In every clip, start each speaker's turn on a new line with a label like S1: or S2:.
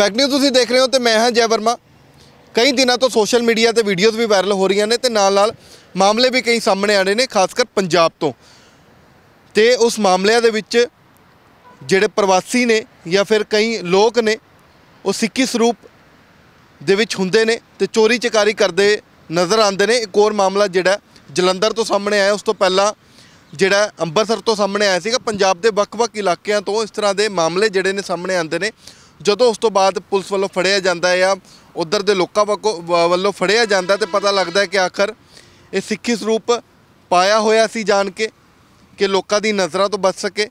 S1: fact news ਤੁਸੀਂ ਦੇਖ ਰਹੇ ਹੋ ਤੇ ਮੈਂ ਹਾਂ ਜੈ ਵਰਮਾ ਕਈ ਦਿਨਾਂ ਤੋਂ ਸੋਸ਼ਲ ਮੀਡੀਆ ਤੇ ਵੀਡੀਓਜ਼ ਵੀ ਵਾਇਰਲ ਹੋ ਰਹੀਆਂ ਨੇ ਤੇ ਨਾਲ ਨਾਲ ਮਾਮਲੇ ਵੀ ਕਈ ਸਾਹਮਣੇ ਆ ਰਹੇ ਨੇ ਖਾਸ ਕਰ ਪੰਜਾਬ ਤੋਂ ਤੇ ਉਸ ਮਾਮਲਿਆਂ ਦੇ ਵਿੱਚ ਜਿਹੜੇ ਪ੍ਰਵਾਸੀ ਨੇ ਜਾਂ ਫਿਰ ਕਈ ਲੋਕ ਨੇ ਉਹ ਸਿੱਕੀ ਸਰੂਪ ਦੇ ਵਿੱਚ ਹੁੰਦੇ ਨੇ ਤੇ ਚੋਰੀ ਚਕਾਰੀ ਕਰਦੇ ਨਜ਼ਰ ਆਉਂਦੇ ਨੇ ਇੱਕ ਹੋਰ ਮਾਮਲਾ ਜਿਹੜਾ ਜਲੰਧਰ ਤੋਂ ਸਾਹਮਣੇ ਆਇਆ ਉਸ ਤੋਂ ਪਹਿਲਾਂ ਜਿਹੜਾ ਅੰਮ੍ਰਿਤਸਰ ਤੋਂ ਸਾਹਮਣੇ ਆਇਆ ਸੀਗਾ ਪੰਜਾਬ ਦੇ ਵੱਖ-ਵੱਖ ਇਲਾਕਿਆਂ ਤੋਂ ਇਸ ਤਰ੍ਹਾਂ ਦੇ ਮਾਮਲੇ ਜਿਹੜੇ ਨੇ ਸਾਹਮਣੇ ਆਉਂਦੇ ਨੇ ਜਦੋਂ ਉਸ ਤੋਂ ਬਾਅਦ ਪੁਲਿਸ ਵੱਲੋਂ ਫੜਿਆ ਜਾਂਦਾ ਹੈ ਉਧਰ ਦੇ ਲੋਕਾਂ ਵੱਲੋਂ ਫੜਿਆ ਜਾਂਦਾ ਤੇ ਪਤਾ ਲੱਗਦਾ ਹੈ ਕਿ ਆਖਰ ਇਹ ਸਿੱਖੀ ਸਰੂਪ ਪਾਇਆ ਹੋਇਆ ਸੀ ਜਾਣ ਕੇ ਕਿ ਲੋਕਾਂ ਦੀ ਨਜ਼ਰਾਂ ਤੋਂ ਬਚ ਸਕੇ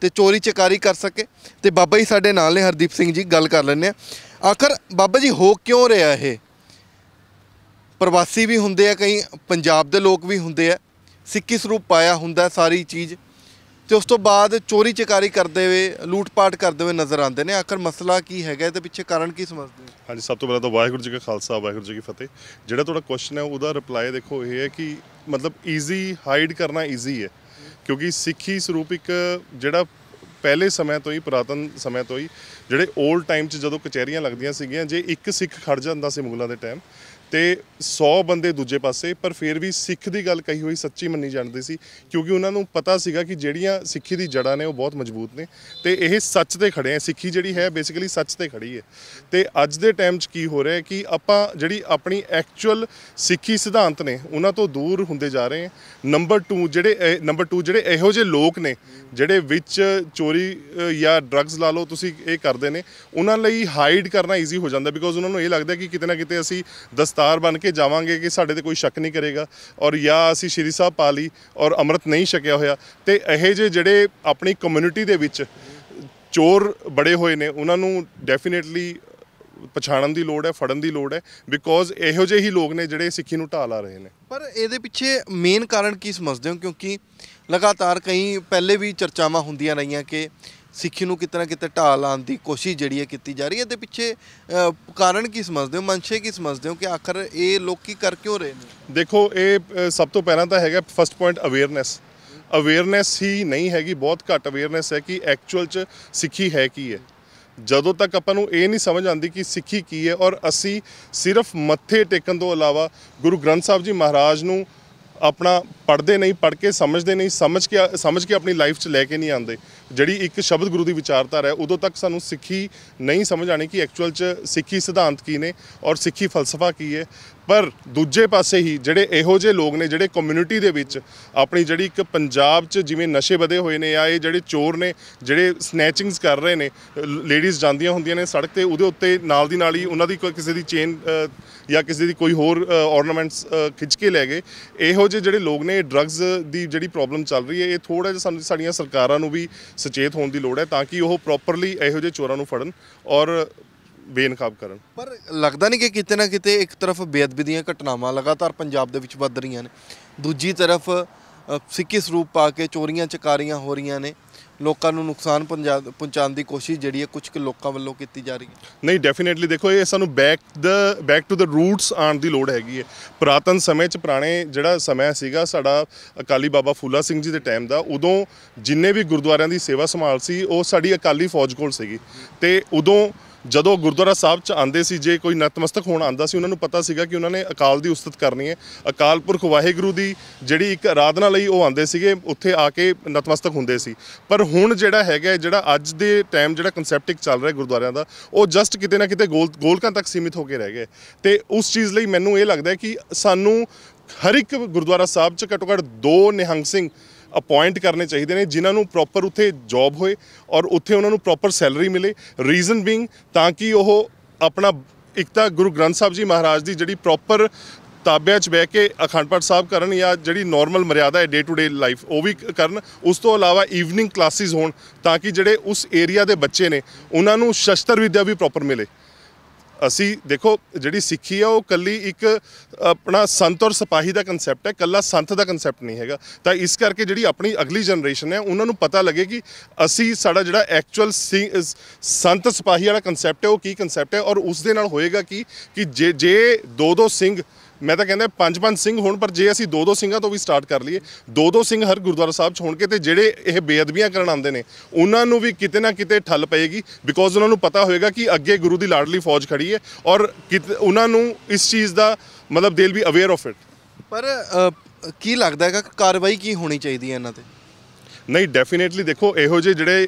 S1: ਤੇ ਚੋਰੀ ਚਕਾਰੀ ਕਰ ਸਕੇ ਤੇ ਬਾਬਾ ਜੀ ਸਾਡੇ ਨਾਲ ਨੇ ਹਰਦੀਪ ਸਿੰਘ ਜੀ ਗੱਲ ਕਰ ਲੈਣੇ ਆ ਆਖਰ ਬਾਬਾ ਜੀ ਹੋ ਕਿਉਂ ਰਿਹਾ ਇਹ ਪ੍ਰਵਾਸੀ ਵੀ ਹੁੰਦੇ ਆ ਕਈ ਪੰਜਾਬ ਦੇ ਲੋਕ ਵੀ ਹੁੰਦੇ ਆ ਸਿੱਖੀ ਸਰੂਪ ਪਾਇਆ ਹੁੰਦਾ ਸਾਰੀ ਚੀਜ਼ ਤੇ ਉਸ ਤੋਂ ਬਾਅਦ ਚੋਰੀ ਚਕਾਰੀ ਕਰਦੇ ਹੋਏ ਲੂਟਪਾਟ ਕਰਦੇ ਹੋਏ ਨਜ਼ਰ ਆਉਂਦੇ ਨੇ ਆਖਰ ਮਸਲਾ ਕੀ ਹੈਗਾ
S2: ਤੇ ਪਿੱਛੇ ਕਾਰਨ ਕੀ ਸਮਝਦੇ ਹੋ ਹਾਂਜੀ ਸਭ ਤੋਂ ਪਹਿਲਾਂ ਤਾਂ ਵਾਹਿਗੁਰੂ ਜੀ ਕਾ ਖਾਲਸਾ ਵਾਹਿਗੁਰੂ ਜੀ ਕੀ ਫਤਿਹ ਜਿਹੜਾ ਤੁਹਾਡਾ ਕੁਐਸਚਨ ਹੈ ਉਹਦਾ ਰਿਪਲਾਈ ਦੇਖੋ ਇਹ ਹੈ ਕਿ ਮਤਲਬ ਈਜ਼ੀ ਹਾਈਡ ਕਰਨਾ ਈਜ਼ੀ ਹੈ ਕਿਉਂਕਿ ਸਿੱਖੀ ਸਰੂਪ ਇੱਕ ਜਿਹੜਾ ਪਹਿਲੇ ਸਮੇਂ ਤੋਂ ਹੀ ਪ੍ਰਾਤਨ ਸਮੇਂ ਤੋਂ ਹੀ ਜਿਹੜੇ 올ਡ ਟਾਈਮ 'ਚ ਜਦੋਂ ਕਚਹਿਰੀਆਂ ਲੱਗਦੀਆਂ ਸੀਗੀਆਂ ਜੇ ਇੱਕ ਸਿੱਖ ਖੜ ਜਾਂਦਾ ਸੀ ਮੁਗਲਾਂ ਦੇ ਟਾਈਮ ਤੇ 100 ਬੰਦੇ ਦੂਜੇ ਪਾਸੇ ਪਰ ਫਿਰ ਵੀ ਸਿੱਖ ਦੀ ਗੱਲ ਕਹੀ ਹੋਈ ਸੱਚੀ ਮੰਨੀ ਜਾਂਦੀ ਸੀ ਕਿਉਂਕਿ ਉਹਨਾਂ ਨੂੰ ਪਤਾ ਸੀਗਾ ਕਿ ਜਿਹੜੀਆਂ ਸਿੱਖੀ ਦੀ ਜੜਾਂ ਨੇ ਉਹ ਬਹੁਤ ਮਜ਼ਬੂਤ ਨੇ ਤੇ ਇਹ ਸੱਚ ਤੇ ਖੜੇ ਆ ਸਿੱਖੀ ਜਿਹੜੀ ਹੈ ਬੇਸਿਕਲੀ ਸੱਚ ਤੇ ਖੜੀ ਹੈ ਤੇ ਅੱਜ ਦੇ ਟਾਈਮ 'ਚ ਕੀ ਹੋ ਰਿਹਾ ਹੈ ਕਿ ਆਪਾਂ ਜਿਹੜੀ ਆਪਣੀ ਐਕਚੁਅਲ ਸਿੱਖੀ ਸਿਧਾਂਤ ਨੇ ਉਹਨਾਂ ਤੋਂ ਦੂਰ ਹੁੰਦੇ ਜਾ ਰਹੇ ਹਾਂ ਨੰਬਰ 2 ਜਿਹੜੇ ਨੰਬਰ 2 ਜਿਹੜੇ ਇਹੋ ਜਿਹੇ ਲੋਕ ਨੇ ਜਿਹੜੇ ਵਿੱਚ ਚੋਰੀ ਜਾਂ ਡਰੱਗਸ ਲਾ ਲਓ ਤੁਸੀਂ ਇਹ ਕਰਦੇ ਨੇ ਉਹਨਾਂ ਲਈ ਹਾਈਡ ਕਰਨਾ ਈਜ਼ੀ ਹੋ ਜਾਂਦਾ ਬਿਕੋਜ਼ ਉਹਨਾਂ ਨੂੰ ਇਹ ਲੱਗਦਾ ਕਿ ਕਿਤੇ ਨਾ ਕਿਤੇ ਅਸੀਂ ਦਸ ਦਸਤਾਰ ਬਣ ਕੇ ਜਾਵਾਂਗੇ ਕਿ ਸਾਡੇ ਤੇ ਕੋਈ ਸ਼ੱਕ ਨਹੀਂ ਕਰੇਗਾ ਔਰ ਜਾਂ ਅਸੀਂ ਸ਼੍ਰੀ ਸਾਹਿਬ ਪਾ ਲਈ ਔਰ ਅੰਮ੍ਰਿਤ ਨਹੀਂ ਛਕਿਆ ਹੋਇਆ ਤੇ ਇਹ ਜੇ ਜਿਹੜੇ ਆਪਣੀ ਕਮਿਊਨਿਟੀ ਦੇ ਵਿੱਚ ਚੋਰ ਬੜੇ ਹੋਏ ਨੇ ਉਹਨਾਂ ਨੂੰ ਡੈਫੀਨਿਟਲੀ ਪਛਾਣਨ ਦੀ ਲੋੜ ਹੈ ਫੜਨ ਦੀ ਲੋੜ ਹੈ ਬਿਕੋਜ਼ ਇਹੋ ਜਿਹੇ ਹੀ ਲੋਕ ਨੇ ਜਿਹੜੇ ਸਿੱਖੀ ਨੂੰ ਢਾਲ ਆ ਰਹੇ ਨੇ ਪਰ ਇਹਦੇ ਪਿੱਛੇ ਮੇਨ ਕਾਰਨ ਕੀ ਸਮਝਦੇ ਹੋ ਕਿਉਂਕਿ ਲਗਾਤਾਰ ਕਈ ਪਹਿਲੇ
S1: ਵੀ ਚਰਚਾਵਾਂ ਹੁੰਦੀਆਂ ਰਹੀਆਂ ਕਿ ਸਿੱਖੀ ਨੂੰ ਕਿਤਨਾ ਕਿਤੇ ਢਾਲ ਲਾਉਣ ਦੀ ਕੋਸ਼ਿਸ਼ ਜਿਹੜੀ ਹੈ ਕੀਤੀ ਜਾ ਰਹੀ ਹੈ
S2: ਤੇ ਪਿੱਛੇ ਕਾਰਨ ਕੀ ਸਮਝਦੇ ਹੋ ਮਨਸ਼ੇ ਕੀ ਸਮਝਦੇ ਹੋ ਕਿ ਆਖਰ ਇਹ ਲੋਕ ਕੀ ਕਰ ਕਿਉਂ ਰਹੇ ਨੇ ਦੇਖੋ ਇਹ ਸਭ ਤੋਂ ਪਹਿਲਾਂ ਤਾਂ ਹੈਗਾ ਫਸਟ ਪੁਆਇੰਟ ਅਵੇਅਰਨੈਸ ਅਵੇਅਰਨੈਸ ਹੀ ਨਹੀਂ ਹੈਗੀ ਬਹੁਤ ਘੱਟ ਅਵੇਅਰਨੈਸ ਹੈ ਕਿ ਐਕਚੁਅਲ ਚ ਸਿੱਖੀ ਹੈ ਕੀ ਹੈ ਜਦੋਂ ਤੱਕ ਆਪਾਂ ਨੂੰ ਇਹ ਨਹੀਂ ਸਮਝ ਆਉਂਦੀ ਕਿ ਸਿੱਖੀ ਕੀ ਹੈ ਔਰ ਅਸੀਂ ਸਿਰਫ ਮੱਥੇ ਟੇਕਣ ਤੋਂ ਇਲਾਵਾ ਗੁਰੂ ਗ੍ਰੰਥ ਸਾਹਿਬ ਜੀ ਮਹਾਰਾਜ ਨੂੰ ਆਪਣਾ ਪੜਦੇ ਨਹੀਂ ਪੜ ਕੇ ਸਮਝਦੇ ਨਹੀਂ ਸਮਝ ਕੇ ਸਮਝ ਕੇ ਆਪਣੀ ਲਾਈਫ 'ਚ ਲੈ ਕੇ ਨਹੀਂ ਆਉਂਦੇ ਜਿਹੜੀ ਇੱਕ ਸ਼ਬਦ ਗੁਰੂ ਦੀ ਵਿਚਾਰਧਾਰਾ ਹੈ ਉਦੋਂ ਤੱਕ ਸਾਨੂੰ ਸਿੱਖੀ ਨਹੀਂ ਸਮਝ ਆਣੀ ਕਿ ਐਕਚੁਅਲ 'ਚ ਸਿੱਖੀ ਸਿਧਾਂਤ ਕੀ ਨੇ ਔਰ ਸਿੱਖੀ ਫਲਸਫਾ ਕੀ ਹੈ ਪਰ ਦੂਜੇ ਪਾਸੇ ਹੀ ਜਿਹੜੇ ਇਹੋ ਜਿਹੇ ਲੋਕ ਨੇ ਜਿਹੜੇ ਕਮਿਊਨਿਟੀ ਦੇ ਵਿੱਚ ਆਪਣੀ ਜਿਹੜੀ ਇੱਕ ਪੰਜਾਬ 'ਚ ਜਿਵੇਂ ਨਸ਼ੇ ਵਧੇ ਹੋਏ ਨੇ ਆ ਇਹ ਜਿਹੜੇ ਚੋਰ ਨੇ ਜਿਹੜੇ ਸਨੈਚਿੰਗਸ ਕਰ ਰਹੇ ਨੇ ਲੇਡੀਜ਼ ਜਾਂਦੀਆਂ ਹੁੰਦੀਆਂ ਨੇ ਸੜਕ ਤੇ ਉਹਦੇ ਉੱਤੇ ਨਾਲ ਦੀ ਨਾਲ ਹੀ ਉਹਨਾਂ ਦੀ ਕਿਸੇ ਦੀ ਚੇਨ ਜਾਂ ਕਿਸੇ ਦੀ ਕੋਈ ਹੋਰ ਆਰਨਮੈਂਟਸ ਖਿੱਚ ਕੇ ਲੈ ਗਏ ਇਹੋ ਜਿਹੇ ਜਿਹੜੇ ਲੋਕ ਨੇ ਡਰੱਗਸ ਦੀ ਜਿਹੜੀ ਪ੍ਰੋਬਲਮ ਚੱਲ ਰਹੀ ਹੈ ਇਹ ਥੋੜਾ ਜਿਹਾ ਸਾਨੂੰ ਸਾਡੀਆਂ ਸਰਕਾਰਾਂ ਨੂੰ ਵੀ ਸੁਚੇਤ ਹੋਣ ਦੀ ਲੋੜ ਹੈ ਤਾਂ ਕਿ ਉਹ ਪ੍ਰੋਪਰਲੀ ਇਹੋ ਜਿਹੇ ਚੋਰਾਂ ਨੂੰ ਫੜਨ ਔਰ ਬੇਨਕਾਬ ਕਰਨ ਪਰ ਲੱਗਦਾ ਨਹੀਂ ਕਿ ਕਿਤੇ ਨਾ ਕਿਤੇ ਇੱਕ ਤਰਫ ਬੇਅਦਬੀ ਦੀਆਂ ਘਟਨਾਵਾਂ ਲਗਾਤਾਰ
S1: ਪੰਜਾਬ ਦੇ ਵਿੱਚ ਵੱਧ ਰਹੀਆਂ ਨੇ ਦੂਜੀ ਤਰਫ ਸਿੱਕੀ ਸਰੂਪ ਪਾ ਕੇ ਚੋਰੀਆਂ ਚਕਾਰੀਆਂ ਹੋ ਰਹੀਆਂ ਨੇ ਲੋਕਾਂ ਨੂੰ ਨੁਕਸਾਨ ਪਹੁੰਚਾਉਣ ਦੀ ਕੋਸ਼ਿਸ਼ ਜਿਹੜੀ ਹੈ ਕੁਝ ਕੁ ਲੋਕਾਂ ਵੱਲੋਂ ਕੀਤੀ ਜਾ ਰਹੀ ਹੈ
S2: ਨਹੀਂ ਡੈਫੀਨਿਟਲੀ ਦੇਖੋ ਇਹ ਸਾਨੂੰ back the back to the roots ਆਣ ਦੀ ਲੋੜ ਹੈਗੀ ਹੈ ਪ੍ਰਾਤਨ ਸਮੇਂ 'ਚ ਪੁਰਾਣੇ ਜਿਹੜਾ ਸਮਾਂ ਸੀਗਾ ਸਾਡਾ ਅਕਾਲੀ ਬਾਬਾ ਫੂਲਾ ਸਿੰਘ ਜੀ ਦੇ ਟਾਈਮ ਦਾ ਉਦੋਂ ਜਿੰਨੇ ਵੀ ਗੁਰਦੁਆਰਿਆਂ ਦੀ ਸੇਵਾ ਸੰਭਾਲ ਸੀ ਉਹ ਸਾਡੀ ਅਕਾਲੀ ਫੌਜ ਕੋਲ ਸੀਗੀ ਤੇ ਉਦੋਂ ਜਦੋਂ ਗੁਰਦੁਆਰਾ ਸਾਹਿਬ 'ਚ ਆਂਦੇ ਸੀ ਜੇ ਕੋਈ ਨਤਮਸਤਕ ਹੋਣ ਆਂਦਾ ਸੀ ਉਹਨਾਂ ਨੂੰ ਪਤਾ ਸੀਗਾ ਕਿ ਉਹਨਾਂ ਨੇ ਅਕਾਲ ਦੀ ਉਸਤਤ ਕਰਨੀ ਹੈ ਅਕਾਲ ਪੁਰਖ ਵਾਹਿਗੁਰੂ ਦੀ ਜਿਹੜੀ ਇੱਕ ਆਰਾਧਨਾ ਲਈ ਉਹ ਆਂਦੇ ਸੀਗੇ ਉੱਥੇ ਆ ਕੇ ਨਤਮਸਤਕ ਹੁੰਦੇ ਸੀ ਪਰ ਹੁਣ ਜਿਹੜਾ ਹੈਗਾ ਜਿਹੜਾ ਅੱਜ ਦੇ ਟਾਈਮ ਜਿਹੜਾ ਕਨਸੈਪਟ ਚੱਲ ਰਿਹਾ ਗੁਰਦੁਆਰਿਆਂ ਦਾ ਉਹ ਜਸਟ ਕਿਤੇ ਨਾ ਕਿਤੇ ਗੋਲ ਗੋਲਕਾਂ ਤੱਕ ਸੀਮਿਤ ਹੋ ਕੇ ਰਹਿ ਗਏ ਤੇ ਉਸ ਚੀਜ਼ ਲਈ ਮੈਨੂੰ ਇਹ ਲੱਗਦਾ ਕਿ ਸਾਨੂੰ ਹਰ ਇੱਕ ਗੁਰਦੁਆਰਾ ਸਾਹਿਬ 'ਚ ਘਟੋ ਘਟ ਦੋ ਨਿਹੰਗ ਸਿੰਘ ਅਪਾਇੰਟ ਕਰਨੇ ਚਾਹੀਦੇ ਨੇ ਜਿਨ੍ਹਾਂ ਨੂੰ ਪ੍ਰੋਪਰ ਉੱਥੇ ਜੌਬ ਹੋਏ ਔਰ ਉੱਥੇ ਉਹਨਾਂ ਨੂੰ ਪ੍ਰੋਪਰ ਸੈਲਰੀ ਮਿਲੇ ਰੀਜ਼ਨ ਬੀਇੰਗ ਤਾਂ ਕਿ ਉਹ ਆਪਣਾ ਇੱਕ ਤਾਂ ਗੁਰੂ ਗ੍ਰੰਥ ਸਾਹਿਬ ਜੀ ਮਹਾਰਾਜ ਦੀ ਜਿਹੜੀ ਪ੍ਰੋਪਰ ਤਾਬਿਆਂ 'ਚ ਬਹਿ ਕੇ ਅਖੰਡ ਪਾਠ ਸਾਹਿਬ ਕਰਨ ਜਾਂ ਜਿਹੜੀ ਨਾਰਮਲ ਮਰਿਆਦਾ ਹੈ ਡੇ ਟੂ ਡੇ ਲਾਈਫ ਉਹ ਵੀ ਕਰਨ ਉਸ ਤੋਂ ਇਲਾਵਾ ਈਵਨਿੰਗ ਕਲਾਸਿਸ ਹੋਣ ਤਾਂ ਕਿ ਜਿਹੜੇ ਉਸ ਏਰੀਆ ਦੇ ਬੱਚੇ ਨੇ ਉਹਨਾਂ ਨੂੰ ਸ਼ਸਤਰ ਵਿਦਿਆ ਵੀ ਪ੍ਰੋਪਰ ਮਿਲੇ ਅਸੀਂ ਦੇਖੋ ਜਿਹੜੀ ਸਿੱਖੀ ਆ ਉਹ ਕੱਲੀ ਇੱਕ ਆਪਣਾ ਸੰਤ ਔਰ ਸਿਪਾਹੀ ਦਾ ਕਨਸੈਪਟ ਹੈ ਕੱਲਾ ਸੰਤ ਦਾ ਕਨਸੈਪਟ ਨਹੀਂ ਹੈਗਾ ਤਾਂ ਇਸ ਕਰਕੇ ਜਿਹੜੀ ਆਪਣੀ ਅਗਲੀ ਜਨਰੇਸ਼ਨ ਹੈ ਉਹਨਾਂ ਨੂੰ ਪਤਾ ਲੱਗੇ ਕਿ ਅਸੀਂ ਸਾਡਾ ਜਿਹੜਾ ਐਕਚੁਅਲ ਸੰਤ ਸਿਪਾਹੀ ਵਾਲਾ ਕਨਸੈਪਟ ਹੈ ਉਹ ਕੀ ਕਨਸੈਪਟ ਹੈ ਔਰ ਉਸ ਦੇ ਨਾਲ ਹੋਏਗਾ ਕਿ ਕਿ ਜੇ ਜੇ ਦੋ ਦੋ ਸਿੰਘ ਮੈਂ ਤਾਂ ਕਹਿੰਦਾ ਪੰਜ ਪੰਜ ਸਿੰਘ ਹੋਣ ਪਰ ਜੇ ਅਸੀਂ ਦੋ ਦੋ ਸਿੰਘਾਂ ਤੋਂ ਵੀ ਸਟਾਰਟ ਕਰ ਲਈਏ ਦੋ ਦੋ ਸਿੰਘ ਹਰ ਗੁਰਦੁਆਰਾ ਸਾਹਿਬ 'ਚ ਹੋਣਗੇ ਤੇ ਜਿਹੜੇ ਇਹ ਬੇਅਦਬੀਆਂ ਕਰਨ ਆਉਂਦੇ ਨੇ ਉਹਨਾਂ ਨੂੰ ਵੀ ਕਿਤੇ ਨਾ ਕਿਤੇ ਠੱਲ ਪਏਗੀ ਬਿਕੋਜ਼ ਉਹਨਾਂ ਨੂੰ ਪਤਾ ਹੋਏਗਾ ਕਿ ਅੱਗੇ ਗੁਰੂ ਦੀ ਲਾਡਲੀ ਫੌਜ ਖੜੀ ਹੈ ਔਰ ਉਹਨਾਂ ਨੂੰ ਇਸ ਚੀਜ਼ ਦਾ ਮਤਲਬ they'll be aware of it ਪਰ ਕੀ ਲੱਗਦਾ ਹੈਗਾ ਕਿ ਕਾਰਵਾਈ ਕੀ ਹੋਣੀ ਚਾਹੀਦੀ ਹੈ ਇਹਨਾਂ ਤੇ ਨਹੀਂ ਡੈਫੀਨੇਟਲੀ ਦੇਖੋ ਇਹੋ ਜਿਹੇ ਜਿਹੜੇ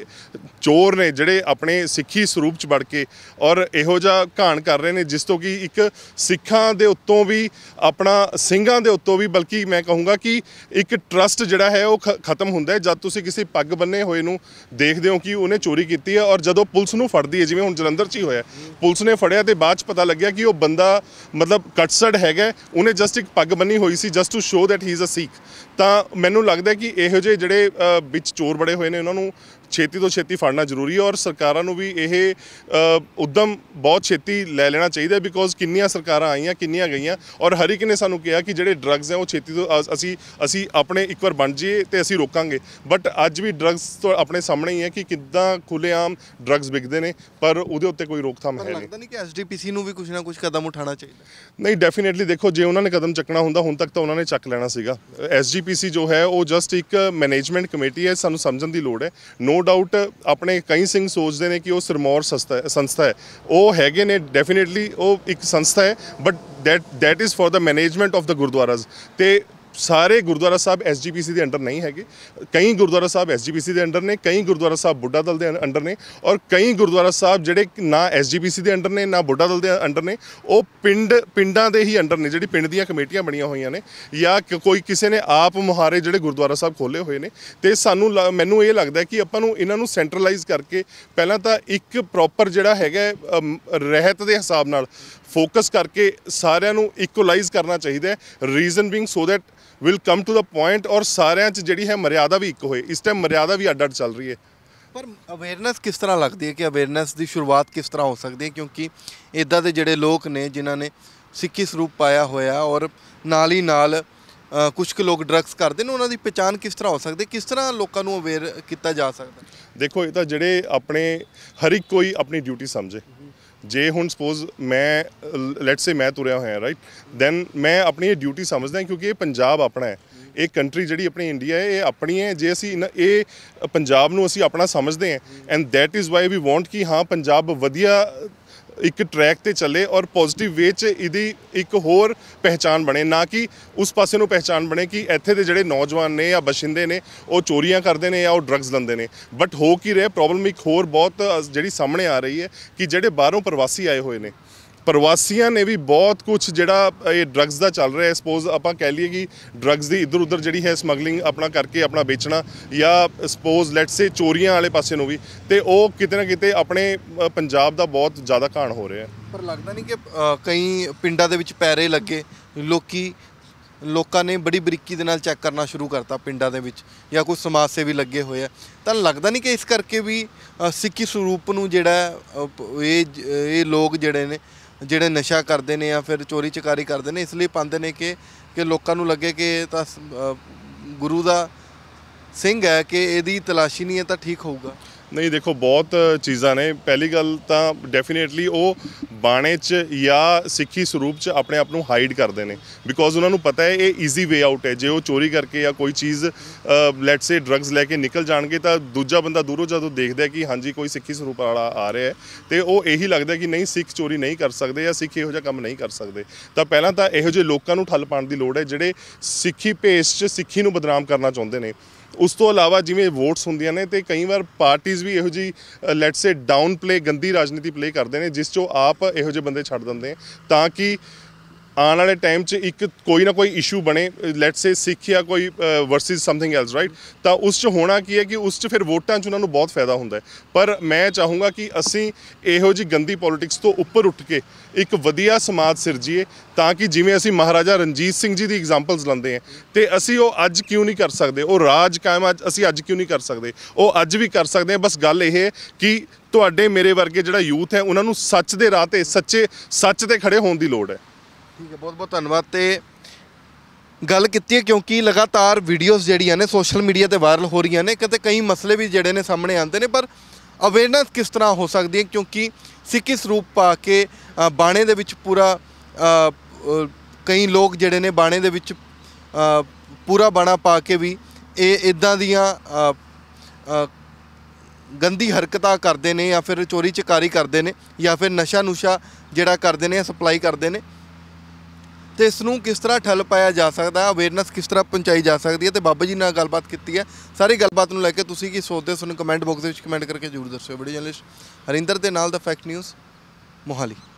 S2: ਚੋਰ ਨੇ ਜਿਹੜੇ ਆਪਣੇ ਸਿੱਖੀ ਸਰੂਪ ਚ ਵੜ ਕੇ ਔਰ ਇਹੋ ਜਿਹਾ ਘਾਣ ਕਰ ਰਹੇ ਨੇ ਜਿਸ ਤੋਂ ਕਿ ਇੱਕ ਸਿੱਖਾਂ ਦੇ ਉੱਤੋਂ ਵੀ ਆਪਣਾ ਸਿੰਘਾਂ ਦੇ ਉੱਤੋਂ ਵੀ ਬਲਕਿ ਮੈਂ ਕਹੂੰਗਾ ਕਿ ਇੱਕ ਟਰਸਟ ਜਿਹੜਾ ਹੈ ਉਹ ਖਤਮ ਹੁੰਦਾ ਹੈ ਜਦ ਤੁਸੀਂ ਕਿਸੇ ਪੱਗ ਬੰਨੇ ਹੋਏ ਨੂੰ ਦੇਖਦੇ ਹੋ ਕਿ ਉਹਨੇ ਚੋਰੀ ਕੀਤੀ ਹੈ ਔਰ ਜਦੋਂ ਪੁਲਿਸ ਨੂੰ ਫੜਦੀ ਹੈ ਜਿਵੇਂ ਹੁਣ ਜਲੰਧਰ 'ਚ ਹੀ ਹੋਇਆ ਪੁਲਿਸ ਨੇ ਫੜਿਆ ਤੇ ਬਾਅਦ 'ਚ ਪਤਾ ਲੱਗਿਆ ਕਿ ਉਹ ਬੰਦਾ ਮਤਲਬ ਕਟਸੜ ਹੈਗਾ ਉਹਨੇ ਜਸਟ ਇੱਕ ਪੱਗ ਬੰਨੀ ਹੋਈ ਸੀ just to show that he is a Sikh ਤਾਂ ਮੈਨੂੰ ਲੱਗਦਾ ਕਿ ਇਹੋ ਜਿਹੇ ਜਿਹੜੇ ਵਿੱਚ ਚੋਰ ਬੜੇ ਹੋਏ ਨੇ ਉਹਨਾਂ ਨੂੰ ਛੇਤੀ ਤੋਂ ਛੇਤੀ ਫੜਨਾ ਜ਼ਰੂਰੀ ਹੈ ਔਰ ਸਰਕਾਰਾਂ ਨੂੰ ਵੀ ਇਹ ਉਦਮ ਬਹੁਤ ਛੇਤੀ ਲੈ ਲੈਣਾ ਚਾਹੀਦਾ ਬਿਕੋਜ਼ ਕਿੰਨੀਆਂ ਸਰਕਾਰਾਂ ਆਈਆਂ ਕਿੰਨੀਆਂ ਗਈਆਂ ਔਰ ਹਰ ਇੱਕ ਨੇ ਸਾਨੂੰ ਕਿਹਾ ਕਿ ਜਿਹੜੇ ਡਰੱਗਸ ਹੈ ਉਹ ਛੇਤੀ ਤੋਂ ਅਸੀਂ ਅਸੀਂ ਆਪਣੇ ਇੱਕ ਵਾਰ ਬਣ ਜਾਈਏ ਤੇ ਅਸੀਂ ਰੋਕਾਂਗੇ ਬਟ ਅੱਜ ਵੀ ਡਰੱਗਸ ਤੋਂ ਆਪਣੇ ਸਾਹਮਣੇ ਹੀ ਹੈ ਕਿ ਕਿੱਦਾਂ ਖੁੱਲੇਆਮ ਡਰੱਗਸ ਵਿਕਦੇ ਨੇ ਪਰ ਉਹਦੇ ਉੱਤੇ ਕੋਈ ਰੋਕਥਾਮ ਹੈ ਨਹੀਂ ਲੱਗਦਾ ਨਹੀਂ
S1: ਕਿ ਐਸਡੀਪੀਸੀ ਨੂੰ ਵੀ ਕੁਝ ਨਾ ਕੁਝ ਕਦਮ ਉਠਾਉਣਾ ਚਾਹੀਦਾ
S2: ਨਹੀਂ ਡੈਫੀਨਿਟਲੀ ਦੇਖੋ ਜੇ ਉਹਨਾਂ ਨੇ ਕਦਮ ਚੱਕਣਾ ਹੁੰਦਾ ਹੁਣ ਤੱਕ ਤਾਂ ਉਹਨਾਂ ਨੇ ਚੱਕ ਲੈਣਾ ਸੀਗਾ ਐਸਜੀਪੀਸੀ ਜੋ ਹੈ ਉਹ ਜਸਟ ਇੱਕ ਮੈਨੇਜਮੈਂਟ ਕਮੇਟੀ ਹੈ ਸਾਨੂੰ ਸਮਝਣ ਦੀ ਲੋੜ ਹੈ ਨੋ ਡਾਊਟ ਆਪਣੇ ਕਈ ਸਿੰਘ ਸੋਚਦੇ ਨੇ ਕਿ ਉਹ ਸਰਮੌਰ ਸੰਸਥਾ ਹੈ ਉਹ ਹੈਗੇ ਨੇ ਡੈਫੀਨਿਟਲੀ ਉਹ ਇੱਕ ਸੰਸਥਾ ਹੈ but that that is for the management of the gurdwaras ਤੇ ਸਾਰੇ ਗੁਰਦੁਆਰਾ ਸਾਹਿਬ ਐਸਜੀਪੀਸੀ ਦੇ ਅੰਡਰ ਨਹੀਂ ਹੈਗੇ ਕਈ ਗੁਰਦੁਆਰਾ ਸਾਹਿਬ ਐਸਜੀਪੀਸੀ ਦੇ ਅੰਡਰ ਨੇ ਕਈ ਗੁਰਦੁਆਰਾ ਸਾਹਿਬ ਬੁੱਢਾ ਦਲ ਦੇ ਅੰਡਰ ਨੇ ਔਰ ਕਈ ਗੁਰਦੁਆਰਾ ਸਾਹਿਬ ਜਿਹੜੇ ਨਾ ਐਸਜੀਪੀਸੀ ਦੇ ਅੰਡਰ ਨੇ ਨਾ ਬੁੱਢਾ ਦਲ ਦੇ ਅੰਡਰ ਨੇ ਉਹ ਪਿੰਡ ਪਿੰਡਾਂ ਦੇ ਹੀ ਅੰਡਰ ਨੇ ਜਿਹੜੀ ਪਿੰਡ ਦੀਆਂ ਕਮੇਟੀਆਂ ਬਣੀਆਂ ਹੋਈਆਂ ਨੇ ਜਾਂ ਕੋਈ ਕਿਸੇ ਨੇ ਆਪ ਮੁਹਾਰੇ ਜਿਹੜੇ ਗੁਰਦੁਆਰਾ ਸਾਹਿਬ ਖੋਲੇ ਹੋਏ ਨੇ ਤੇ ਸਾਨੂੰ ਮੈਨੂੰ ਇਹ ਲੱਗਦਾ ਕਿ ਆਪਾਂ ਨੂੰ ਇਹਨਾਂ ਨੂੰ ਸੈਂਟਰਲਾਈਜ਼ ਕਰਕੇ ਪਹਿਲਾਂ ਤਾਂ ਇੱਕ ਪ੍ਰੋਪਰ ਜਿਹੜਾ ਹੈਗਾ ਰਹਿਤ ਦੇ ਹਿਸਾਬ ਨਾਲ ਫੋਕਸ ਕਰਕੇ ਸਾਰਿਆਂ ਨੂੰ ਇਕੁਅਲਾਈਜ਼ ਕਰਨਾ ਚਾਹੀਦਾ reason being so that will come to the point ਔਰ ਸਾਰਿਆਂ 'ਚ ਜਿਹੜੀ ਹੈ ਮਰਿਆਦਾ ਵੀ ਇੱਕ ਹੋਏ ਇਸ ਟਾਈਮ ਮਰਿਆਦਾ ਵੀ ਅੱਡ ਅੱਡ ਚੱਲ ਰਹੀ ਹੈ
S1: ਪਰ ਅਵੇਅਰਨੈਸ ਕਿਸ ਤਰ੍ਹਾਂ ਲੱਗਦੀ ਹੈ ਕਿ ਅਵੇਅਰਨੈਸ ਦੀ ਸ਼ੁਰੂਆਤ ਕਿਸ ਤਰ੍ਹਾਂ ਹੋ ਸਕਦੀ ਹੈ ਕਿਉਂਕਿ ਇਦਾਂ ਦੇ ਜਿਹੜੇ ਲੋਕ ਨੇ ਜਿਨ੍ਹਾਂ ਨੇ ਸਿੱਖੀ ਸਰੂਪ ਪਾਇਆ ਹੋਇਆ ਔਰ ਨਾਲ ਹੀ ਨਾਲ ਕੁਝ ਕੁ ਲੋਕ ਡਰੱਗਸ ਕਰਦੇ ਨੇ ਉਹਨਾਂ ਦੀ ਪਛਾਣ ਕਿਸ ਤਰ੍ਹਾਂ ਹੋ ਸਕਦੀ ਕਿਸ ਤਰ੍ਹਾਂ ਲੋਕਾਂ ਨੂੰ ਅਵੇਅਰ ਕੀਤਾ ਜਾ
S2: ਸਕਦਾ ਦੇਖੋ ਇਹ ਤਾਂ ਜਿਹੜੇ ਆਪਣੇ ਹਰ ਇੱਕ ਕੋਈ ਆਪਣੀ ਡਿਊਟੀ ਸਮਝੇ ਜੇ ਹੁਣ ਸਪੋਜ਼ ਮੈਂ ਲੈਟਸ ਸੇ ਮੈਂ ਤੁਰਿਆ ਹੋਇਆ ਰਾਈਟ ਦੈਨ ਮੈਂ ਆਪਣੀ ਇਹ ਡਿਊਟੀ ਸਮਝਦਾ ਕਿਉਂਕਿ ਇਹ ਪੰਜਾਬ ਆਪਣਾ ਹੈ ਇਹ ਕੰਟਰੀ ਜਿਹੜੀ ਆਪਣੀ ਇੰਡੀਆ ਹੈ ਇਹ ਆਪਣੀ ਹੈ ਜੇ ਅਸੀਂ ਇਹ ਪੰਜਾਬ ਨੂੰ ਅਸੀਂ ਆਪਣਾ ਸਮਝਦੇ ਹਾਂ and that is why we want ਕਿ ਹਾਂ ਪੰਜਾਬ ਵਧੀਆ ਇੱਕ ਟਰੈਕ ਤੇ ਚੱਲੇ ਔਰ ਪੋਜ਼ਿਟਿਵ ਵੇ 'ਚ ਇਹਦੀ ਇੱਕ ਹੋਰ ਪਹਿਚਾਨ ਬਣੇ ਨਾ ਕਿ ਉਸ ਪਾਸੇ ਨੂੰ ਪਹਿਚਾਨ ਬਣੇ ਕਿ ਇੱਥੇ ਦੇ ਜਿਹੜੇ ਨੌਜਵਾਨ ਨੇ ਜਾਂ ਬਸ਼ਿੰਦੇ ਨੇ ਉਹ ਚੋਰੀਆਂ ਕਰਦੇ ਨੇ ਜਾਂ ਉਹ ਡਰੱਗਸ ਲੈਂਦੇ ਨੇ ਬਟ ਹੋ ਕੀ ਰਿਹਾ ਪ੍ਰੋਬਲਮ ਇੱਕ ਹੋਰ ਬਹੁਤ ਜਿਹੜੀ ਸਾਹਮਣੇ ਆ ਰਹੀ ਹੈ ਕਿ ਜਿਹੜੇ ਬਾਹਰੋਂ ਪ੍ਰਵਾਸੀ ਆਏ ਹੋਏ ਨੇ ਪ੍ਰਵਾਸੀਆਂ ਨੇ ਵੀ ਬਹੁਤ ਕੁਝ ਜਿਹੜਾ ਇਹ ਡਰੱਗਸ ਦਾ ਚੱਲ ਰਿਹਾ ਹੈ ਸਪੋਜ਼ ਆਪਾਂ ਕਹਿ ਲਈਏ ਕਿ ਡਰੱਗਸ ਦੀ ਇਧਰ ਉਧਰ ਜਿਹੜੀ ਹੈ ਸਮਗਲਿੰਗ ਆਪਣਾ ਕਰਕੇ ਆਪਣਾ ਵੇਚਣਾ ਜਾਂ ਸਪੋਜ਼ ਲੈਟਸ ਸੇ ਚੋਰੀਆਂ ਵਾਲੇ ਪਾਸੇ ਨੂੰ ਵੀ ਤੇ ਉਹ ਕਿਤੇ ਨਾ ਕਿਤੇ ਆਪਣੇ ਪੰਜਾਬ ਦਾ ਬਹੁਤ ਜ਼ਿਆਦਾ ਘਾਣ ਹੋ ਰਿਹਾ ਹੈ
S1: ਪਰ ਲੱਗਦਾ ਨਹੀਂ ਕਿ
S2: ਕਈ ਪਿੰਡਾਂ ਦੇ ਵਿੱਚ ਪੈਰੇ ਲੱਗੇ ਲੋਕੀ
S1: ਲੋਕਾਂ ਨੇ ਬੜੀ ਬਰੀਕੀ ਦੇ ਨਾਲ ਚੈੱਕ ਕਰਨਾ ਸ਼ੁਰੂ ਕਰਤਾ ਪਿੰਡਾਂ ਦੇ ਵਿੱਚ ਜਾਂ ਕੋਈ ਸਮਾਜ ਸੇਵੀ ਲੱਗੇ ਹੋਏ ਆ ਤਾਂ ਲੱਗਦਾ ਨਹੀਂ ਕਿ ਇਸ ਕਰਕੇ ਵੀ ਸਿੱਕੀ ਸਰੂਪ ਨੂੰ ਜਿਹੜਾ ਇਹ ਇਹ ਲੋਕ ਜਿਹੜੇ ਨੇ ਜਿਹੜੇ ਨਸ਼ਾ ਕਰਦੇ ਨੇ ਜਾਂ ਫਿਰ ਚੋਰੀ ਚਕਾਰੀ ਕਰਦੇ ਨੇ ਇਸ ਲਈ ਪਾਉਂਦੇ ਨੇ ਕਿ ਕਿ ਲੋਕਾਂ ਨੂੰ ਲੱਗੇ ਕਿ ਇਹ ਤਾਂ ਗੁਰੂ ਦਾ ਸਿੰਘ ਹੈ ਕਿ ਇਹਦੀ
S2: ਤਲਾਸ਼ੀ ਨਹੀਂ ਹੈ ਤਾਂ ਠੀਕ ਹੋਊਗਾ ਨਹੀਂ ਦੇਖੋ ਬਹੁਤ ਚੀਜ਼ਾਂ ਨੇ ਪਹਿਲੀ ਗੱਲ ਤਾਂ ਡੈਫੀਨੇਟਲੀ ਉਹ ਬਾਣੇ 'ਚ ਜਾਂ ਸਿੱਖੀ ਸਰੂਪ 'ਚ ਆਪਣੇ ਆਪ ਨੂੰ ਹਾਈਡ ਕਰਦੇ ਨੇ ਬਿਕੋਜ਼ ਉਹਨਾਂ ਨੂੰ ਪਤਾ ਹੈ ਇਹ ਈਜ਼ੀ ਵੇ ਆਊਟ ਹੈ ਜੇ ਉਹ ਚੋਰੀ ਕਰਕੇ ਜਾਂ ਕੋਈ ਚੀਜ਼ ਲੈਟਸ ਸੇ ਡਰੱਗਸ ਲੈ ਕੇ ਨਿਕਲ ਜਾਣਗੇ ਤਾਂ ਦੂਜਾ ਬੰਦਾ ਦੂਰੋਂ ਜਦੋਂ ਦੇਖਦਾ ਕਿ ਹਾਂਜੀ ਕੋਈ ਸਿੱਖੀ ਸਰੂਪ ਵਾਲਾ ਆ ਰਿਹਾ ਹੈ ਤੇ ਉਹ ਇਹੀ ਲੱਗਦਾ ਕਿ ਨਹੀਂ ਸਿੱਖ ਚੋਰੀ ਨਹੀਂ ਕਰ ਸਕਦੇ ਜਾਂ ਸਿੱਖ ਇਹੋ ਜਿਹਾ ਕੰਮ ਨਹੀਂ ਕਰ ਸਕਦੇ ਤਾਂ ਪਹਿਲਾਂ ਤਾਂ ਇਹੋ ਜਿਹੇ ਲੋਕਾਂ ਨੂੰ ਠੱਲ ਪਾਉਣ ਦੀ ਲੋੜ ਹੈ ਜਿਹੜੇ ਸਿੱਖੀ ਭੇਸ 'ਚ ਸਿੱਖੀ ਨੂੰ ਬਦਨਾਮ ਕਰਨਾ ਚਾਹੁੰਦੇ ਨੇ ਉਸ ਤੋਂ ਇਲਾਵਾ ਜਿਵੇਂ ਵੋਟਸ ਹੁੰਦੀਆਂ ਨੇ ਤੇ ਕਈ ਵਾਰ ਪਾਰਟੀਆਂ ਵੀ ਇਹੋ ਜੀ ਲੈਟਸ ਸੇ ਡਾਊਨ ਪਲੇ ਗੰਦੀ ਰਾਜਨੀਤੀ ਪਲੇ ਕਰਦੇ ਨੇ ਜਿਸ ਚੋਂ ਆਪ ਇਹੋ ਜਿਹੇ ਬੰਦੇ ਛੱਡ ਦਿੰਦੇ ਤਾਂ ਕਿ ਆਉਣ ਵਾਲੇ ਟਾਈਮ 'ਚ ਇੱਕ ਕੋਈ ਨਾ ਕੋਈ ਇਸ਼ੂ ਬਣੇ ਲੈਟਸ ਸੇ ਸਿੱਖ ਜਾਂ ਕੋਈ ਵਰਸਸ ਸਮਥਿੰਗ ਐਲਸ ਰਾਈਟ ਤਾਂ ਉਸ 'ਚ ਹੋਣਾ ਕੀ ਹੈ ਕਿ ਉਸ 'ਚ ਫਿਰ ਵੋਟਾਂ 'ਚ ਉਹਨਾਂ ਨੂੰ ਬਹੁਤ ਫਾਇਦਾ ਹੁੰਦਾ ਹੈ ਪਰ ਮੈਂ ਚਾਹੂੰਗਾ ਕਿ ਅਸੀਂ ਇਹੋ ਜੀ ਗੰਦੀ ਪੋਲਿਟਿਕਸ ਤੋਂ ਉੱਪਰ ਉੱਠ ਕੇ ਇੱਕ ਵਧੀਆ ਸਮਾਜ ਸਿਰਜੀਏ ਤਾਂ ਕਿ ਜਿਵੇਂ ਅਸੀਂ ਮਹਾਰਾਜਾ ਰਣਜੀਤ ਸਿੰਘ ਜੀ ਦੀ ਐਗਜ਼ਾਮਪਲਸ ਲੈਂਦੇ ਆ ਤੇ ਅਸੀਂ ਉਹ ਅੱਜ ਕਿਉਂ ਨਹੀਂ ਕਰ ਸਕਦੇ ਉਹ ਰਾਜ ਕਾਇਮ ਅੱਜ ਅਸੀਂ ਅੱਜ ਕਿਉਂ ਨਹੀਂ ਕਰ ਸਕਦੇ ਉਹ ਅੱਜ ਵੀ ਕਰ ਸਕਦੇ ਆ ਬਸ ਗੱਲ ਇਹ ਹੈ ਕਿ ਤੁਹਾਡੇ ਮੇਰੇ ਵਰਗੇ ਜਿਹੜਾ ਯੂਥ ਹੈ ਉਹਨਾਂ ਨੂੰ ਸੱਚ ਦੇ ਰਾਹ ਤੇ ਸੱਚੇ ਸੱਚ ਤੇ ਖੜੇ ਹੋਣ ਦੀ ਲੋੜ ਹੈ
S1: ਠੀਕ ਹੈ ਬਹੁਤ ਬਹੁਤ ਧੰਨਵਾਦ ਤੇ ਗੱਲ ਕੀਤੀ ਹੈ ਕਿਉਂਕਿ ਲਗਾਤਾਰ ਵੀਡੀਓਜ਼ ਜਿਹੜੀਆਂ ਨੇ ਸੋਸ਼ਲ ਮੀਡੀਆ ਤੇ ਵਾਇਰਲ ਹੋ ਰਹੀਆਂ ਨੇ ਕਿਤੇ ਕਈ ਮਸਲੇ ਵੀ ਜਿਹੜੇ ਨੇ ਸਾਹਮਣੇ ਆਉਂਦੇ ਨੇ ਪਰ ਅਵੇਅਰਨੈਸ ਕਿਸ ਤਰ੍ਹਾਂ ਹੋ ਸਕਦੀ ਹੈ ਕਿਉਂਕਿ ਸਿੱਖੀ ਸਰੂਪ ਪਾ ਕੇ ਬਾਣੇ ਦੇ ਵਿੱਚ ਪੂਰਾ ਕਈ ਲੋਕ ਜਿਹੜੇ ਨੇ ਬਾਣੇ ਦੇ ਵਿੱਚ ਪੂਰਾ ਬਾਣਾ ਪਾ ਕੇ ਵੀ ਇਹ ਇਦਾਂ ਦੀਆਂ ਗੰਦੀ ਹਰਕਤਾਂ ਕਰਦੇ ਨੇ ਜਾਂ ਫਿਰ ਚੋਰੀ ਚਕਾਰੀ ਕਰਦੇ ਨੇ ਜਾਂ ਫਿਰ ਨਸ਼ਾ ਨੁਸ਼ਾ ਜਿਹੜਾ ਕਰਦੇ ਨੇ ਸਪਲਾਈ ਕਰਦੇ ਨੇ ਤੇ ਇਸ ਨੂੰ ਕਿਸ ਤਰ੍ਹਾਂ ਠੱਲ ਪਾਇਆ ਜਾ ਸਕਦਾ ਹੈ ਅਵੇਅਰਨੈਸ ਕਿਸ ਤਰ੍ਹਾਂ ਪਹੁੰਚਾਈ ਜਾ ਸਕਦੀ ਹੈ ਤੇ ਬਾਬਾ ਜੀ ਨਾਲ ਗੱਲਬਾਤ ਕੀਤੀ ਹੈ ਸਾਰੀ ਗੱਲਬਾਤ ਨੂੰ ਲੈ ਕੇ ਤੁਸੀਂ ਕੀ ਸੋਚਦੇ ਹੋ ਸਾਨੂੰ ਕਮੈਂਟ ਬਾਕਸ ਦੇ ਵਿੱਚ ਕਮੈਂਟ ਕਰਕੇ ਜ਼ਰੂਰ ਦੱਸਿਓ ਬੜੀ ਜਨਲਿਸ਼ ਹਰਿੰਦਰ ਦੇ ਨਾਲ ਦਾ ਫੈਕਟ ਨਿਊਜ਼ ਮੋਹਾਲੀ